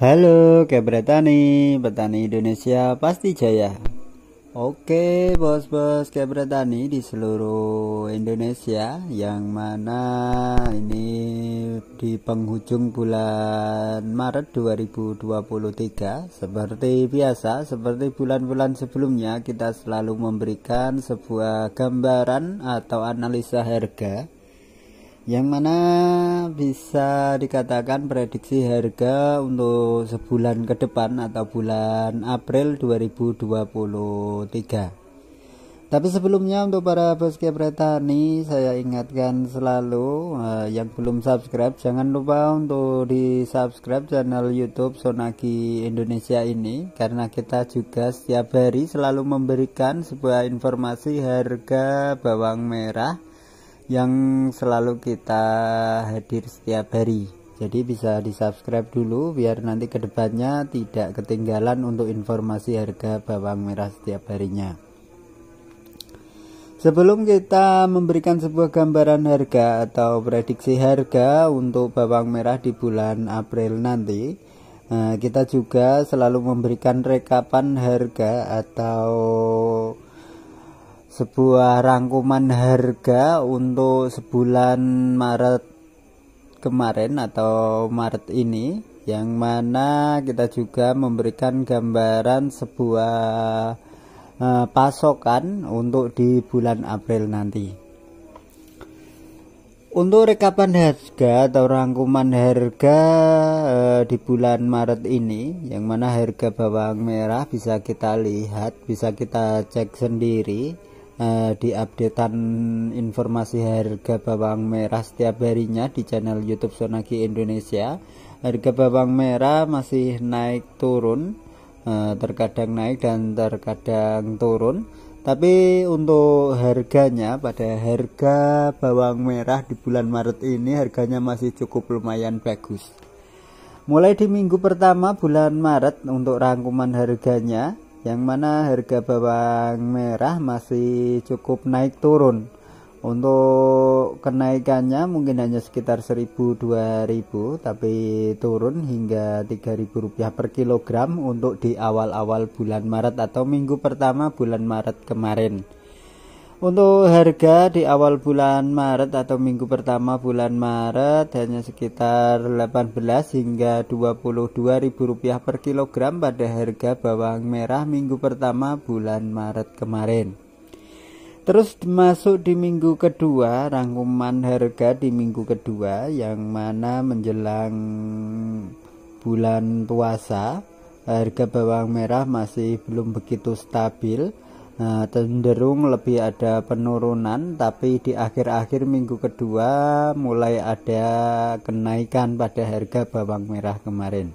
Halo Kebretani, petani Indonesia pasti jaya. Oke, bos-bos Kebretani di seluruh Indonesia yang mana ini di penghujung bulan Maret 2023 seperti biasa, seperti bulan-bulan sebelumnya kita selalu memberikan sebuah gambaran atau analisa harga yang mana bisa dikatakan prediksi harga untuk sebulan ke depan atau bulan April 2023. Tapi sebelumnya untuk para bos petani saya ingatkan selalu eh, yang belum subscribe jangan lupa untuk di subscribe channel YouTube Sonagi Indonesia ini karena kita juga setiap hari selalu memberikan sebuah informasi harga bawang merah yang selalu kita hadir setiap hari jadi bisa di subscribe dulu biar nanti kedepannya tidak ketinggalan untuk informasi harga bawang merah setiap harinya Sebelum kita memberikan sebuah gambaran harga atau prediksi harga untuk bawang merah di bulan April nanti, eh, kita juga selalu memberikan rekapan harga atau sebuah rangkuman harga untuk sebulan Maret kemarin atau Maret ini yang mana kita juga memberikan gambaran sebuah uh, pasokan untuk di bulan April nanti. Untuk rekapan harga atau rangkuman harga e, di bulan Maret ini yang mana harga bawang merah bisa kita lihat, bisa kita cek sendiri Eh, di updatean informasi harga bawang merah setiap harinya di channel YouTube Sonagi Indonesia. Harga bawang merah masih naik turun, eh, terkadang naik dan terkadang turun. Tapi untuk harganya pada harga bawang merah di bulan Maret ini harganya masih cukup lumayan bagus. Mulai di minggu pertama bulan Maret untuk rangkuman harganya yang mana harga bawang merah masih cukup naik turun untuk kenaikannya mungkin hanya sekitar 1000-2000 tapi turun hingga 3000 rupiah per kilogram untuk di awal-awal bulan Maret atau minggu pertama bulan Maret kemarin untuk harga di awal bulan Maret atau minggu pertama bulan Maret hanya sekitar 18 hingga 22 ribu rupiah per kilogram pada harga bawang merah minggu pertama bulan Maret kemarin. Terus masuk di minggu kedua, rangkuman harga di minggu kedua yang mana menjelang bulan puasa, harga bawang merah masih belum begitu stabil Nah, cenderung lebih ada penurunan, tapi di akhir-akhir minggu kedua mulai ada kenaikan pada harga bawang merah kemarin.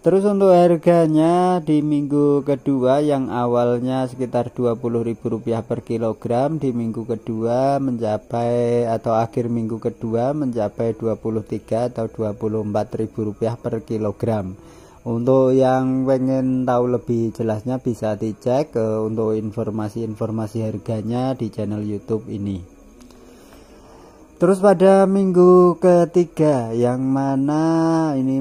Terus untuk harganya di minggu kedua yang awalnya sekitar Rp20.000 per kilogram di minggu kedua mencapai atau akhir minggu kedua mencapai 23 atau Rp24.000 per kilogram. Untuk yang pengen tahu lebih jelasnya bisa dicek uh, untuk informasi-informasi harganya di channel YouTube ini. Terus pada minggu ketiga yang mana ini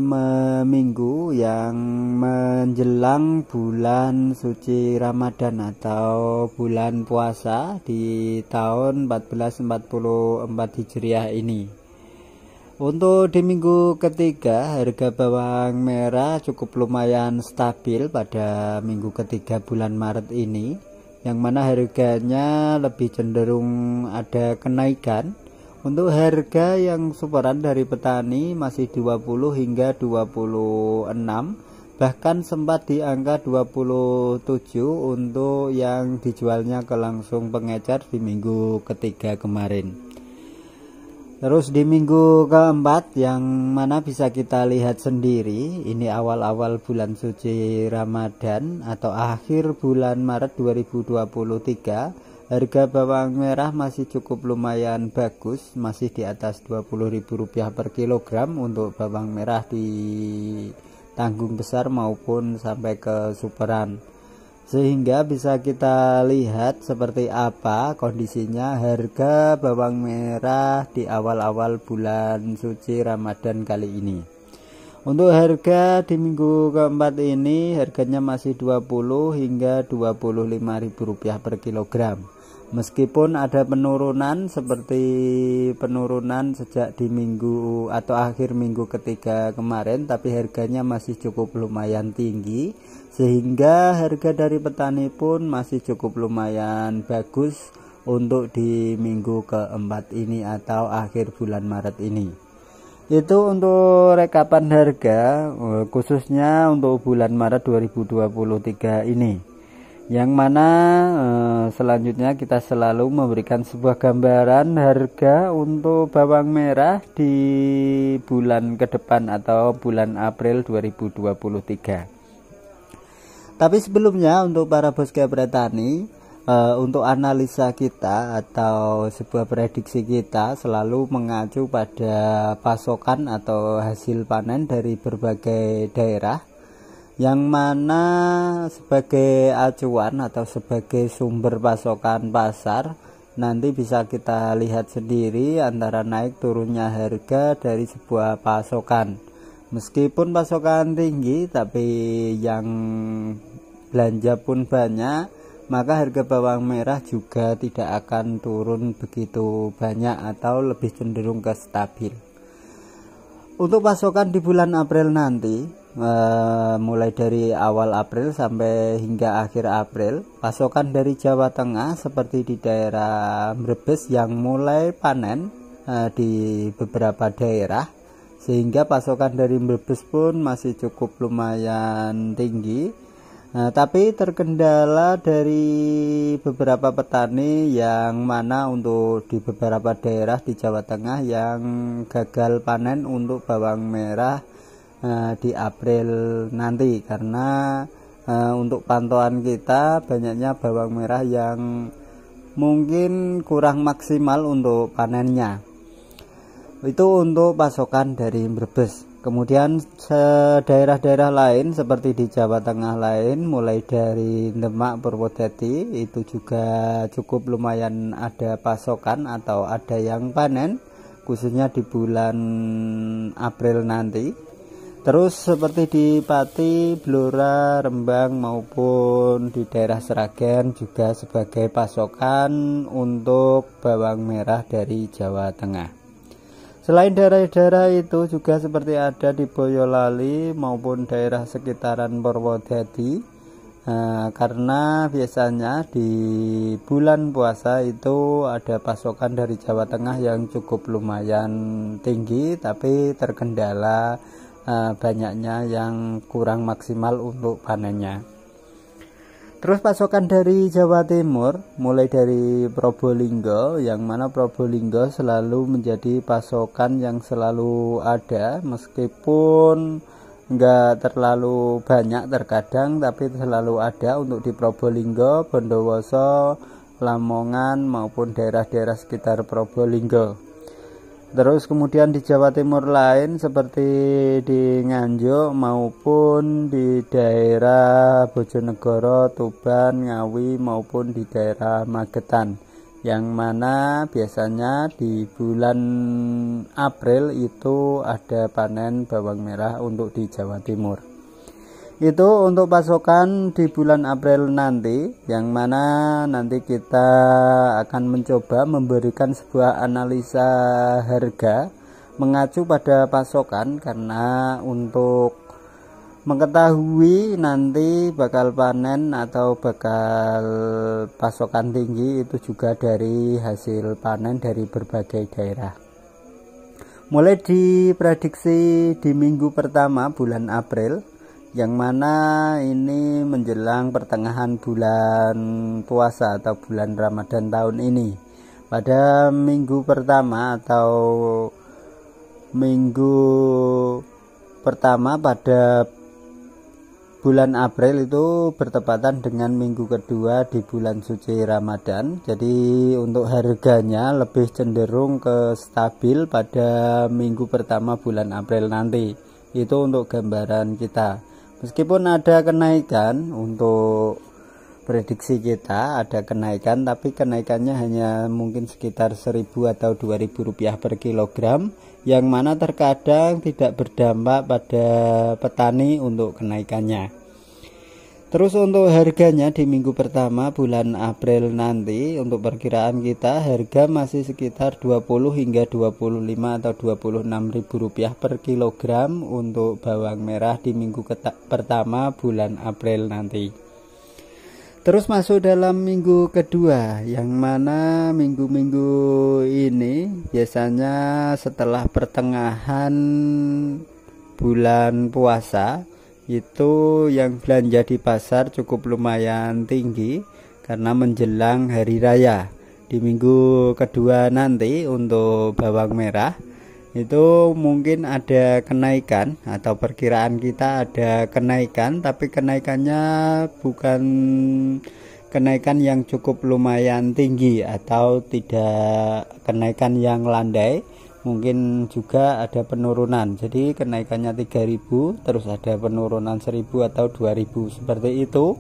minggu yang menjelang bulan suci Ramadan atau bulan puasa di tahun 1444 Hijriah ini. Untuk di minggu ketiga harga bawang merah cukup lumayan stabil pada minggu ketiga bulan Maret ini yang mana harganya lebih cenderung ada kenaikan untuk harga yang superan dari petani masih 20 hingga 26 bahkan sempat di angka 27 untuk yang dijualnya ke langsung pengecer di minggu ketiga kemarin Terus di minggu keempat yang mana bisa kita lihat sendiri ini awal-awal bulan suci Ramadan atau akhir bulan Maret 2023 harga bawang merah masih cukup lumayan bagus masih di atas Rp20.000 per kilogram untuk bawang merah di tanggung besar maupun sampai ke superan sehingga bisa kita lihat seperti apa kondisinya harga bawang merah di awal-awal bulan suci Ramadan kali ini. Untuk harga di minggu keempat ini harganya masih 20 hingga 25 ribu rupiah per kilogram meskipun ada penurunan seperti penurunan sejak di minggu atau akhir minggu ketiga kemarin tapi harganya masih cukup lumayan tinggi sehingga harga dari petani pun masih cukup lumayan bagus untuk di minggu keempat ini atau akhir bulan Maret ini itu untuk rekapan harga eh, khususnya untuk bulan Maret 2023 ini yang mana eh, selanjutnya kita selalu memberikan sebuah gambaran harga untuk bawang merah di bulan ke depan atau bulan April 2023 tapi sebelumnya untuk para bos gabra eh, untuk analisa kita atau sebuah prediksi kita selalu mengacu pada pasokan atau hasil panen dari berbagai daerah yang mana sebagai acuan atau sebagai sumber pasokan pasar nanti bisa kita lihat sendiri antara naik turunnya harga dari sebuah pasokan meskipun pasokan tinggi tapi yang belanja pun banyak maka harga bawang merah juga tidak akan turun begitu banyak atau lebih cenderung ke stabil untuk pasokan di bulan April nanti Eh, mulai dari awal April sampai hingga akhir April pasokan dari Jawa Tengah seperti di daerah Brebes yang mulai panen eh, di beberapa daerah sehingga pasokan dari Brebes pun masih cukup lumayan tinggi nah, tapi terkendala dari beberapa petani yang mana untuk di beberapa daerah di Jawa Tengah yang gagal panen untuk bawang merah uh, di April nanti karena uh, untuk pantauan kita banyaknya bawang merah yang mungkin kurang maksimal untuk panennya itu untuk pasokan dari Brebes kemudian daerah-daerah lain seperti di Jawa Tengah lain mulai dari Demak Purwodadi itu juga cukup lumayan ada pasokan atau ada yang panen khususnya di bulan April nanti Terus seperti di Pati, Blora, Rembang maupun di daerah Seragen juga sebagai pasokan untuk bawang merah dari Jawa Tengah. Selain daerah-daerah itu juga seperti ada di Boyolali maupun daerah sekitaran Purwodadi eh, karena biasanya di bulan puasa itu ada pasokan dari Jawa Tengah yang cukup lumayan tinggi tapi terkendala Eh, banyaknya yang kurang maksimal untuk panennya. Terus pasokan dari Jawa Timur, mulai dari Probolinggo, yang mana Probolinggo selalu menjadi pasokan yang selalu ada, meskipun nggak terlalu banyak terkadang, tapi selalu ada untuk di Probolinggo, Bondowoso, Lamongan maupun daerah-daerah sekitar Probolinggo. Terus kemudian di Jawa Timur lain seperti di Nganjuk maupun di daerah Bojonegoro, Tuban, Ngawi maupun di daerah Magetan. Yang mana biasanya di bulan April itu ada panen bawang merah untuk di Jawa Timur itu untuk pasokan di bulan April nanti yang mana nanti kita akan mencoba memberikan sebuah analisa harga mengacu pada pasokan karena untuk mengetahui nanti bakal panen atau bakal pasokan tinggi itu juga dari hasil panen dari berbagai daerah mulai diprediksi di minggu pertama bulan April yang mana ini menjelang pertengahan bulan puasa atau bulan Ramadan tahun ini. Pada minggu pertama atau minggu pertama pada bulan April itu bertepatan dengan minggu kedua di bulan suci Ramadan. Jadi untuk harganya lebih cenderung ke stabil pada minggu pertama bulan April nanti. Itu untuk gambaran kita meskipun ada kenaikan untuk prediksi kita ada kenaikan tapi kenaikannya hanya mungkin sekitar 1000 atau 2000 rupiah per kilogram yang mana terkadang tidak berdampak pada petani untuk kenaikannya Terus untuk harganya di minggu pertama bulan April nanti untuk perkiraan kita harga masih sekitar 20 hingga 25 atau 26 ribu rupiah per kilogram untuk bawang merah di minggu pertama bulan April nanti. Terus masuk dalam minggu kedua yang mana minggu-minggu ini biasanya setelah pertengahan bulan puasa itu yang belanja di pasar cukup lumayan tinggi karena menjelang hari raya di minggu kedua nanti untuk bawang merah itu mungkin ada kenaikan atau perkiraan kita ada kenaikan tapi kenaikannya bukan kenaikan yang cukup lumayan tinggi atau tidak kenaikan yang landai mungkin juga ada penurunan jadi kenaikannya 3000 terus ada penurunan 1000 atau 2000 seperti itu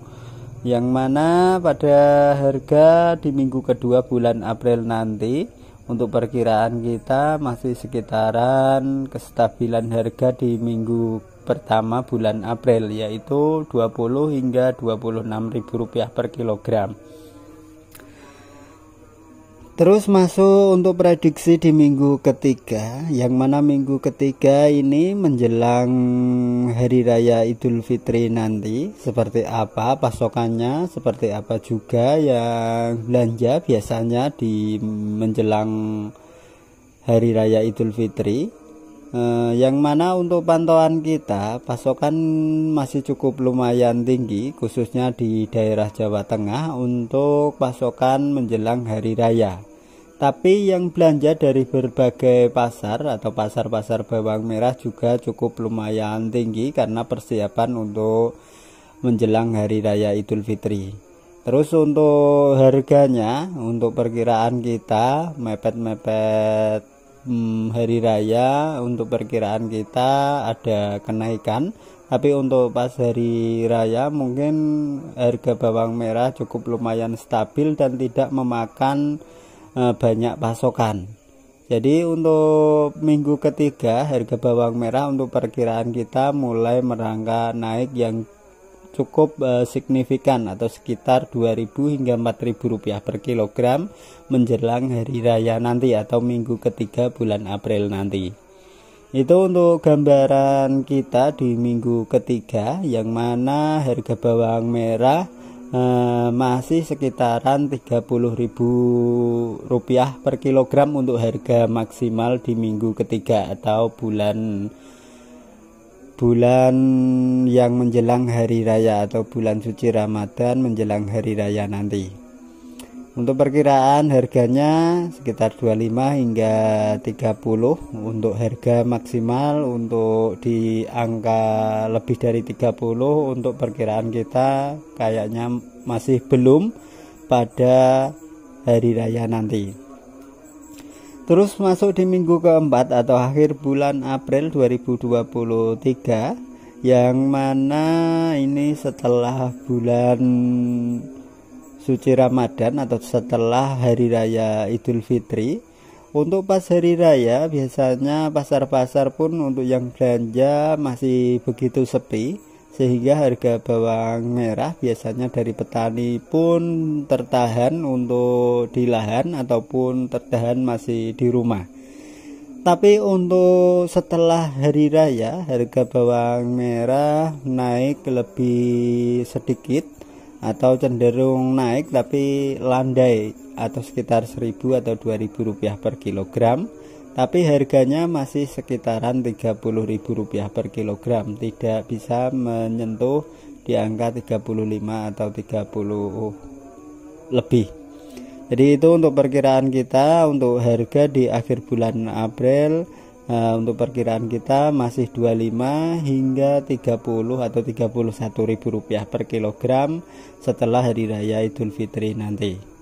yang mana pada harga di minggu kedua bulan April nanti untuk perkiraan kita masih sekitaran kestabilan harga di minggu pertama bulan April yaitu 20 hingga 26.000 rupiah per kilogram Terus masuk untuk prediksi di minggu ketiga, yang mana minggu ketiga ini menjelang hari raya Idul Fitri nanti, seperti apa pasokannya, seperti apa juga yang belanja biasanya di menjelang hari raya Idul Fitri eh, yang mana untuk pantauan kita pasokan masih cukup lumayan tinggi khususnya di daerah Jawa Tengah untuk pasokan menjelang hari raya. Tapi yang belanja dari berbagai pasar atau pasar-pasar bawang merah juga cukup lumayan tinggi karena persiapan untuk menjelang hari raya Idul Fitri. Terus untuk harganya untuk perkiraan kita mepet-mepet hmm, hari raya untuk perkiraan kita ada kenaikan tapi untuk pas hari raya mungkin harga bawang merah cukup lumayan stabil dan tidak memakan e, banyak pasokan jadi untuk minggu ketiga harga bawang merah untuk perkiraan kita mulai merangkak naik yang cukup uh, signifikan atau sekitar 2000 hingga 4000 rupiah per kilogram menjelang hari raya nanti atau minggu ketiga bulan April nanti itu untuk gambaran kita di minggu ketiga yang mana harga bawang merah uh, masih sekitaran 30.000 rupiah per kilogram untuk harga maksimal di minggu ketiga atau bulan bulan yang menjelang hari raya atau bulan suci Ramadan menjelang hari raya nanti. Untuk perkiraan harganya sekitar 25 hingga 30 untuk harga maksimal untuk di angka lebih dari 30 untuk perkiraan kita kayaknya masih belum pada hari raya nanti. Terus masuk di minggu keempat atau akhir bulan April 2023 yang mana ini setelah bulan suci Ramadan atau setelah hari raya Idul Fitri. Untuk pas hari raya biasanya pasar-pasar pun untuk yang belanja masih begitu sepi sehingga harga bawang merah biasanya dari petani pun tertahan untuk di lahan ataupun tertahan masih di rumah. Tapi untuk setelah hari raya harga bawang merah naik lebih sedikit atau cenderung naik tapi landai atau sekitar 1000 atau 2000 rupiah per kilogram tapi harganya masih sekitaran Rp30.000 per kilogram tidak bisa menyentuh di angka 35 atau 30 lebih jadi itu untuk perkiraan kita untuk harga di akhir bulan April uh, untuk perkiraan kita masih 25 hingga 30 atau 31 ribu rupiah per kilogram setelah hari raya Idul Fitri nanti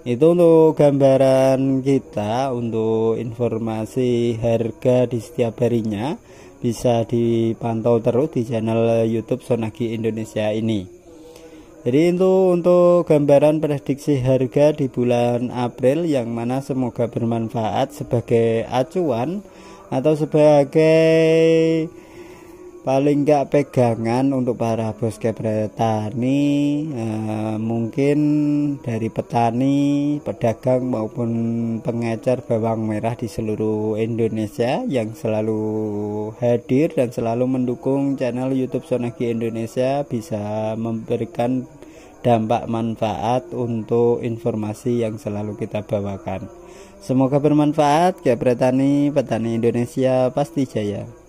itu untuk gambaran kita untuk informasi harga di setiap harinya bisa dipantau terus di channel YouTube Sonagi Indonesia ini. Jadi itu untuk gambaran prediksi harga di bulan April yang mana semoga bermanfaat sebagai acuan atau sebagai paling nggak pegangan untuk para bos petani eh, mungkin dari petani pedagang maupun pengecer bawang merah di seluruh Indonesia yang selalu hadir dan selalu mendukung channel YouTube Sonagi Indonesia bisa memberikan dampak manfaat untuk informasi yang selalu kita bawakan. Semoga bermanfaat, tani petani Indonesia pasti jaya.